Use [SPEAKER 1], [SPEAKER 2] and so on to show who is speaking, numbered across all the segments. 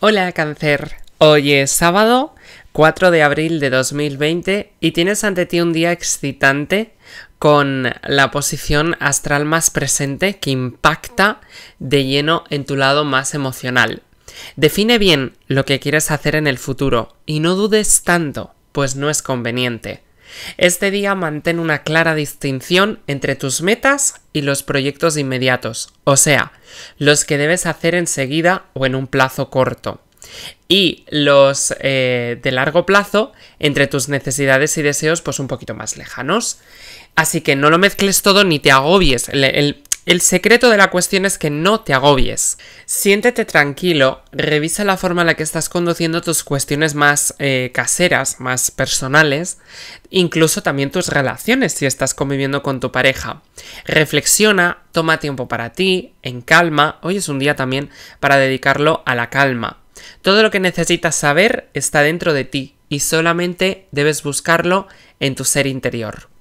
[SPEAKER 1] Hola cáncer, hoy es sábado 4 de abril de 2020 y tienes ante ti un día excitante con la posición astral más presente que impacta de lleno en tu lado más emocional. Define bien lo que quieres hacer en el futuro y no dudes tanto, pues no es conveniente. Este día mantén una clara distinción entre tus metas y los proyectos inmediatos, o sea, los que debes hacer enseguida o en un plazo corto, y los eh, de largo plazo entre tus necesidades y deseos pues un poquito más lejanos. Así que no lo mezcles todo ni te agobies. el, el secreto de la cuestión es que no te agobies. Siéntete tranquilo, revisa la forma en la que estás conduciendo tus cuestiones más eh, caseras, más personales, incluso también tus relaciones si estás conviviendo con tu pareja. Reflexiona, toma tiempo para ti, en calma, hoy es un día también para dedicarlo a la calma. Todo lo que necesitas saber está dentro de ti y solamente debes buscarlo en tu ser interior.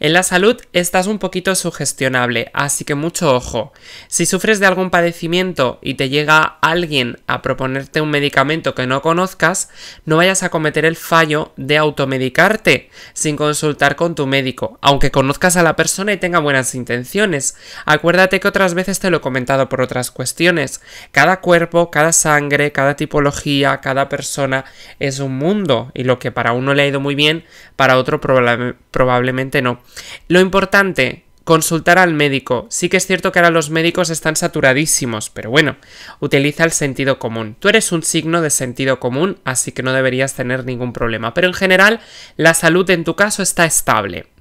[SPEAKER 1] En la salud estás un poquito sugestionable, así que mucho ojo. Si sufres de algún padecimiento y te llega alguien a proponerte un medicamento que no conozcas, no vayas a cometer el fallo de automedicarte sin consultar con tu médico, aunque conozcas a la persona y tenga buenas intenciones. Acuérdate que otras veces te lo he comentado por otras cuestiones. Cada cuerpo, cada sangre, cada tipología, cada persona es un mundo y lo que para uno le ha ido muy bien, para otro probablemente bueno, lo importante, consultar al médico. Sí que es cierto que ahora los médicos están saturadísimos, pero bueno, utiliza el sentido común. Tú eres un signo de sentido común, así que no deberías tener ningún problema. Pero en general, la salud en tu caso está estable.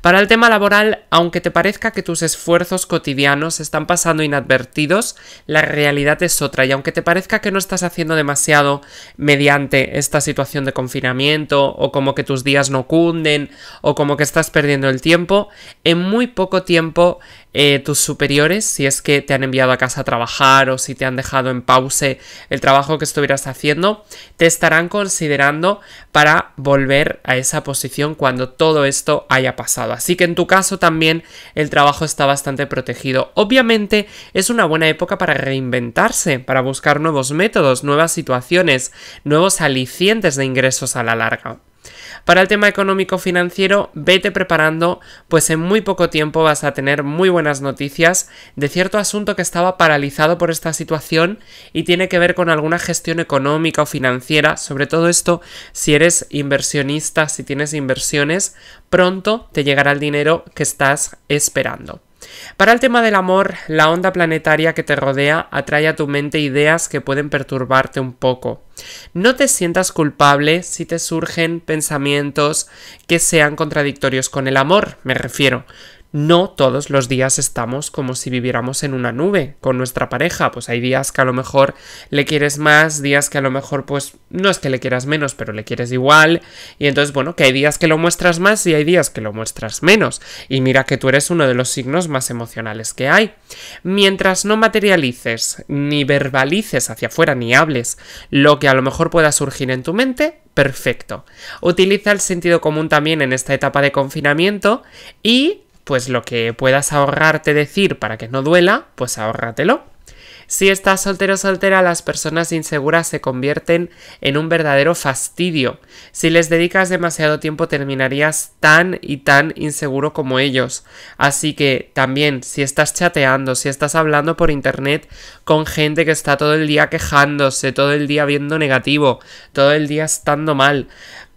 [SPEAKER 1] Para el tema laboral, aunque te parezca que tus esfuerzos cotidianos están pasando inadvertidos, la realidad es otra y aunque te parezca que no estás haciendo demasiado mediante esta situación de confinamiento o como que tus días no cunden o como que estás perdiendo el tiempo, en muy poco tiempo eh, tus superiores, si es que te han enviado a casa a trabajar o si te han dejado en pause el trabajo que estuvieras haciendo, te estarán considerando para volver a esa posición cuando todo esto haya pasado. Así que en tu caso también el trabajo está bastante protegido. Obviamente es una buena época para reinventarse, para buscar nuevos métodos, nuevas situaciones, nuevos alicientes de ingresos a la larga. Para el tema económico financiero, vete preparando, pues en muy poco tiempo vas a tener muy buenas noticias de cierto asunto que estaba paralizado por esta situación y tiene que ver con alguna gestión económica o financiera, sobre todo esto si eres inversionista, si tienes inversiones, pronto te llegará el dinero que estás esperando. Para el tema del amor, la onda planetaria que te rodea atrae a tu mente ideas que pueden perturbarte un poco. No te sientas culpable si te surgen pensamientos que sean contradictorios con el amor, me refiero no todos los días estamos como si viviéramos en una nube con nuestra pareja, pues hay días que a lo mejor le quieres más, días que a lo mejor pues no es que le quieras menos, pero le quieres igual, y entonces bueno, que hay días que lo muestras más y hay días que lo muestras menos, y mira que tú eres uno de los signos más emocionales que hay. Mientras no materialices, ni verbalices hacia afuera, ni hables lo que a lo mejor pueda surgir en tu mente, perfecto. Utiliza el sentido común también en esta etapa de confinamiento y pues lo que puedas ahorrarte decir para que no duela, pues ahórratelo. Si estás soltero o soltera, las personas inseguras se convierten en un verdadero fastidio. Si les dedicas demasiado tiempo terminarías tan y tan inseguro como ellos. Así que también si estás chateando, si estás hablando por internet con gente que está todo el día quejándose, todo el día viendo negativo, todo el día estando mal.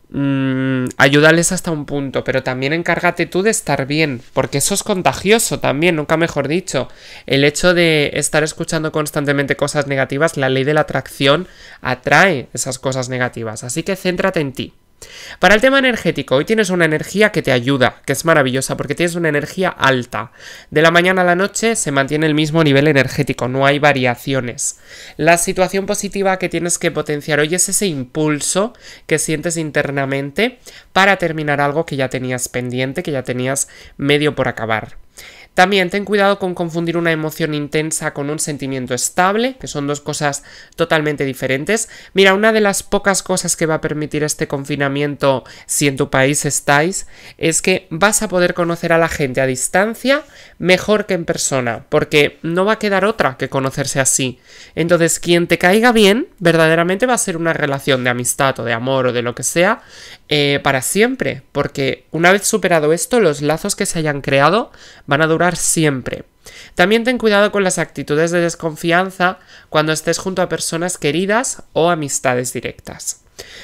[SPEAKER 1] Mm, ayúdales hasta un punto, pero también encárgate tú de estar bien, porque eso es contagioso también, nunca mejor dicho. El hecho de estar escuchando constantemente cosas negativas, la ley de la atracción atrae esas cosas negativas, así que céntrate en ti. Para el tema energético, hoy tienes una energía que te ayuda, que es maravillosa, porque tienes una energía alta. De la mañana a la noche se mantiene el mismo nivel energético, no hay variaciones. La situación positiva que tienes que potenciar hoy es ese impulso que sientes internamente para terminar algo que ya tenías pendiente, que ya tenías medio por acabar. También ten cuidado con confundir una emoción intensa con un sentimiento estable, que son dos cosas totalmente diferentes. Mira, una de las pocas cosas que va a permitir este confinamiento si en tu país estáis es que vas a poder conocer a la gente a distancia mejor que en persona, porque no va a quedar otra que conocerse así. Entonces, quien te caiga bien, verdaderamente va a ser una relación de amistad o de amor o de lo que sea eh, para siempre, porque una vez superado esto, los lazos que se hayan creado van a durar siempre. También ten cuidado con las actitudes de desconfianza cuando estés junto a personas queridas o amistades directas.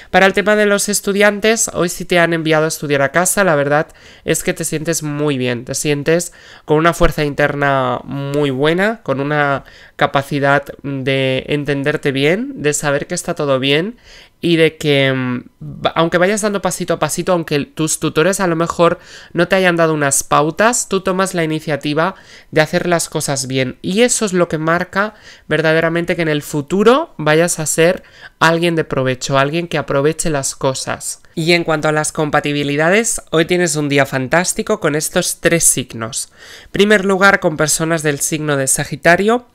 [SPEAKER 1] Para el tema de los estudiantes, hoy si te han enviado a estudiar a casa, la verdad es que te sientes muy bien, te sientes con una fuerza interna muy buena, con una capacidad de entenderte bien, de saber que está todo bien y de que mm, aunque vayas dando pasito a pasito, aunque tus tutores a lo mejor no te hayan dado unas pautas, tú tomas la iniciativa de hacer las cosas bien. Y eso es lo que marca verdaderamente que en el futuro vayas a ser alguien de provecho, alguien que aproveche las cosas. Y en cuanto a las compatibilidades, hoy tienes un día fantástico con estos tres signos. primer lugar, con personas del signo de Sagitario,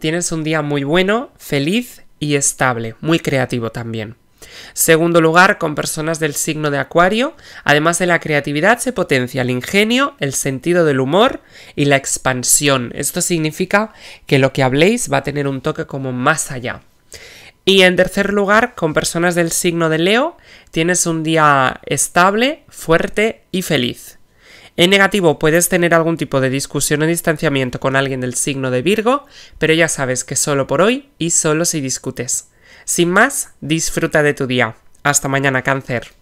[SPEAKER 1] Tienes un día muy bueno, feliz y estable, muy creativo también. Segundo lugar, con personas del signo de Acuario, además de la creatividad se potencia el ingenio, el sentido del humor y la expansión. Esto significa que lo que habléis va a tener un toque como más allá. Y en tercer lugar, con personas del signo de Leo, tienes un día estable, fuerte y feliz. En negativo puedes tener algún tipo de discusión o distanciamiento con alguien del signo de Virgo, pero ya sabes que solo por hoy y solo si discutes. Sin más, disfruta de tu día. Hasta mañana, cáncer.